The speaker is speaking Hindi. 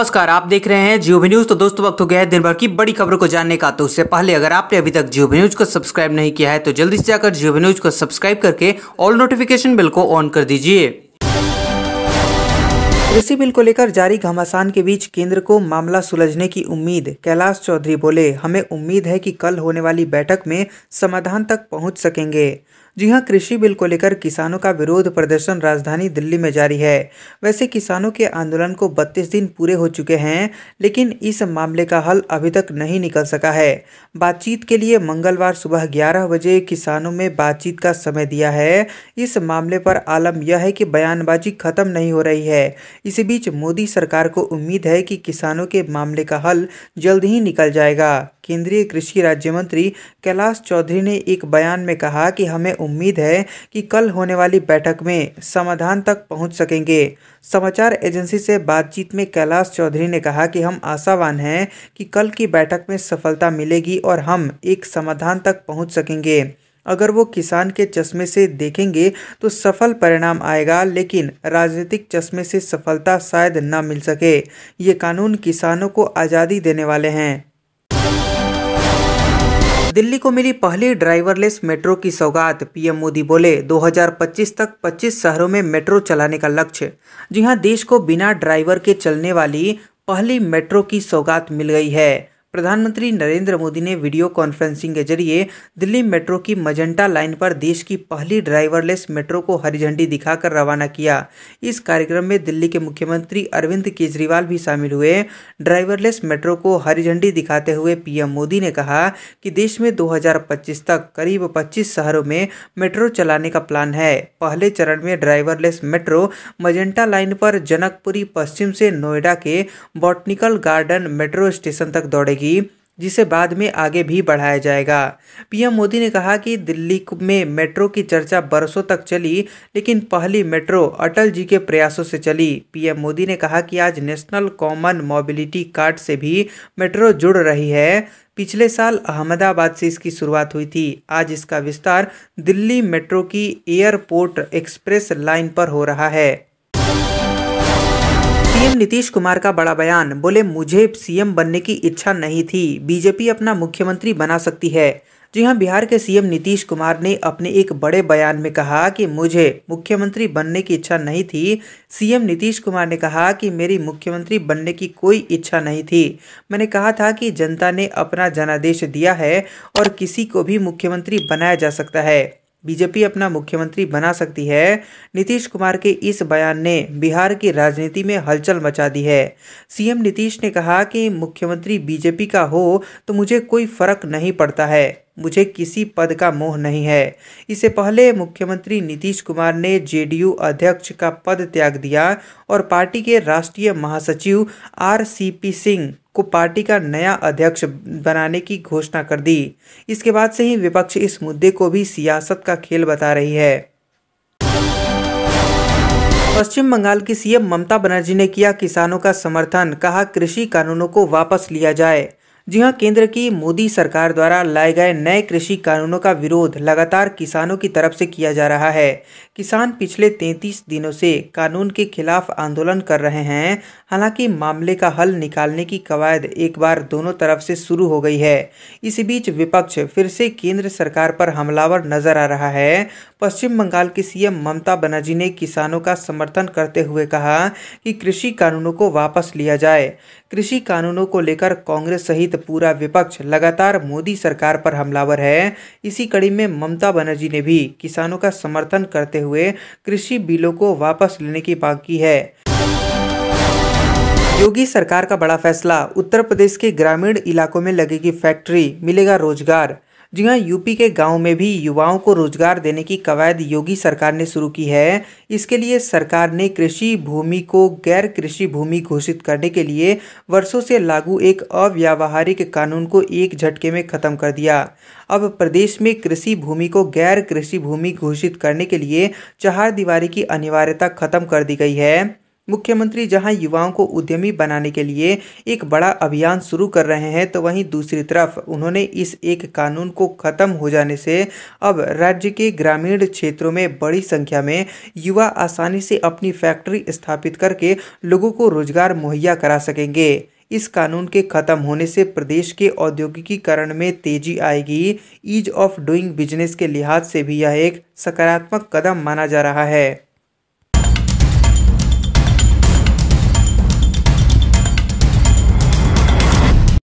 नमस्कार आप देख रहे हैं जियो न्यूज तो दोस्तों वक्त हो गया है दिन भर की बड़ी खबरों को जानने का तो उससे पहले अगर आपने अभी तक जियो न्यूज को सब्सक्राइब नहीं किया है तो जल्दी से जाकर जियो न्यूज को सब्सक्राइब करके ऑल नोटिफिकेशन बिल को ऑन कर दीजिए कृषि बिल को लेकर जारी घमासान के बीच केंद्र को मामला सुलझने की उम्मीद कैलाश चौधरी बोले हमें उम्मीद है कि कल होने वाली बैठक में समाधान तक पहुंच सकेंगे जी हां कृषि बिल को लेकर किसानों का विरोध प्रदर्शन राजधानी दिल्ली में जारी है वैसे किसानों के आंदोलन को 32 दिन पूरे हो चुके हैं लेकिन इस मामले का हल अभी तक नहीं निकल सका है बातचीत के लिए मंगलवार सुबह 11 बजे किसानों में बातचीत का समय दिया है इस मामले पर आलम यह है कि बयानबाजी खत्म नहीं हो रही है इसी बीच मोदी सरकार को उम्मीद है कि किसानों के मामले का हल जल्द ही निकल जाएगा केंद्रीय कृषि राज्य मंत्री कैलाश चौधरी ने एक बयान में कहा कि हमें उम्मीद है कि कल होने वाली बैठक में समाधान तक पहुंच सकेंगे समाचार एजेंसी से बातचीत में कैलाश चौधरी ने कहा कि हम आशावान हैं कि कल की बैठक में सफलता मिलेगी और हम एक समाधान तक पहुंच सकेंगे अगर वो किसान के चश्मे से देखेंगे तो सफल परिणाम आएगा लेकिन राजनीतिक चश्मे से सफलता शायद न मिल सके ये कानून किसानों को आज़ादी देने वाले हैं दिल्ली को मिली पहली ड्राइवरलेस मेट्रो की सौगात पीएम मोदी बोले 2025 तक 25 शहरों में मेट्रो चलाने का लक्ष्य जी हां देश को बिना ड्राइवर के चलने वाली पहली मेट्रो की सौगात मिल गई है प्रधानमंत्री नरेंद्र मोदी ने वीडियो कॉन्फ्रेंसिंग के जरिए दिल्ली मेट्रो की मजेंटा लाइन पर देश की पहली ड्राइवरलेस मेट्रो को हरी झंडी दिखाकर रवाना किया इस कार्यक्रम में दिल्ली के मुख्यमंत्री अरविंद केजरीवाल भी शामिल हुए ड्राइवरलेस मेट्रो को हरी झंडी दिखाते हुए पीएम मोदी ने कहा कि देश में दो तक करीब पच्चीस शहरों में मेट्रो चलाने का प्लान है पहले चरण में ड्राइवरलेस मेट्रो मजेंटा लाइन पर जनकपुरी पश्चिम से नोएडा के बॉटनिकल गार्डन मेट्रो स्टेशन तक दौड़ेगी जाएगी जिसे बाद में आगे भी बढ़ाया जाएगा पीएम मोदी ने कहा कि दिल्ली में मेट्रो की चर्चा बरसों तक चली लेकिन पहली मेट्रो अटल जी के प्रयासों से चली पीएम मोदी ने कहा कि आज नेशनल कॉमन मोबिलिटी कार्ड से भी मेट्रो जुड़ रही है पिछले साल अहमदाबाद से इसकी शुरुआत हुई थी आज इसका विस्तार दिल्ली मेट्रो की एयरपोर्ट एक्सप्रेस लाइन पर हो रहा है सीएम नीतीश कुमार का बड़ा बयान बोले मुझे सीएम बनने की इच्छा नहीं थी बीजेपी अपना मुख्यमंत्री बना सकती है जी हां बिहार के सीएम नीतीश कुमार ने अपने एक बड़े बयान में कहा कि मुझे मुख्यमंत्री बनने की इच्छा नहीं थी सीएम नीतीश कुमार ने कहा कि मेरी मुख्यमंत्री बनने की कोई इच्छा नहीं थी मैंने कहा था कि जनता ने अपना जनादेश दिया है और किसी को भी मुख्यमंत्री बनाया जा सकता है बीजेपी अपना मुख्यमंत्री बना सकती है नीतीश कुमार के इस बयान ने बिहार की राजनीति में हलचल मचा दी है सीएम नीतीश ने कहा कि मुख्यमंत्री बीजेपी का हो तो मुझे कोई फर्क नहीं पड़ता है मुझे किसी पद का मोह नहीं है इससे पहले मुख्यमंत्री नीतीश कुमार ने जेडीयू अध्यक्ष का पद त्याग दिया और पार्टी के राष्ट्रीय महासचिव आर सी पी सिंह को पार्टी का नया अध्यक्ष बनाने की घोषणा कर दी इसके बाद से ही विपक्ष इस मुद्दे को भी सियासत का खेल बता रही है पश्चिम बंगाल की सीएम ममता बनर्जी ने किया किसानों का समर्थन कहा कृषि कानूनों को वापस लिया जाए जी हाँ केंद्र की मोदी सरकार द्वारा लाए गए नए कृषि कानूनों का विरोध लगातार किसानों की तरफ से किया जा रहा है किसान पिछले 33 दिनों से कानून के खिलाफ आंदोलन कर रहे हैं हालांकि मामले का हल निकालने की कवायद एक बार दोनों तरफ से शुरू हो गई है इसी बीच विपक्ष फिर से केंद्र सरकार पर हमलावर नजर आ रहा है पश्चिम बंगाल की सीएम ममता बनर्जी ने किसानों का समर्थन करते हुए कहा कि कृषि कानूनों को वापस लिया जाए कृषि कानूनों को लेकर कांग्रेस सहित सहित पूरा विपक्ष लगातार मोदी सरकार पर हमलावर है इसी कड़ी में ममता बनर्जी ने भी किसानों का समर्थन करते हुए कृषि बिलों को वापस लेने की मांग की है योगी सरकार का बड़ा फैसला उत्तर प्रदेश के ग्रामीण इलाकों में लगेगी फैक्ट्री मिलेगा रोजगार जी हाँ यूपी के गांव में भी युवाओं को रोजगार देने की कवायद योगी सरकार ने शुरू की है इसके लिए सरकार ने कृषि भूमि को गैर कृषि भूमि घोषित करने के लिए वर्षों से लागू एक अव्यावहारिक कानून को एक झटके में खत्म कर दिया अब प्रदेश में कृषि भूमि को गैर कृषि भूमि घोषित करने के लिए चार दीवारी की अनिवार्यता खत्म कर दी गई है मुख्यमंत्री जहां युवाओं को उद्यमी बनाने के लिए एक बड़ा अभियान शुरू कर रहे हैं तो वहीं दूसरी तरफ उन्होंने इस एक कानून को खत्म हो जाने से अब राज्य के ग्रामीण क्षेत्रों में बड़ी संख्या में युवा आसानी से अपनी फैक्ट्री स्थापित करके लोगों को रोजगार मुहैया करा सकेंगे इस कानून के खत्म होने से प्रदेश के औद्योगिकीकरण में तेजी आएगी ईज ऑफ डूइंग बिजनेस के लिहाज से भी यह एक सकारात्मक कदम माना जा रहा है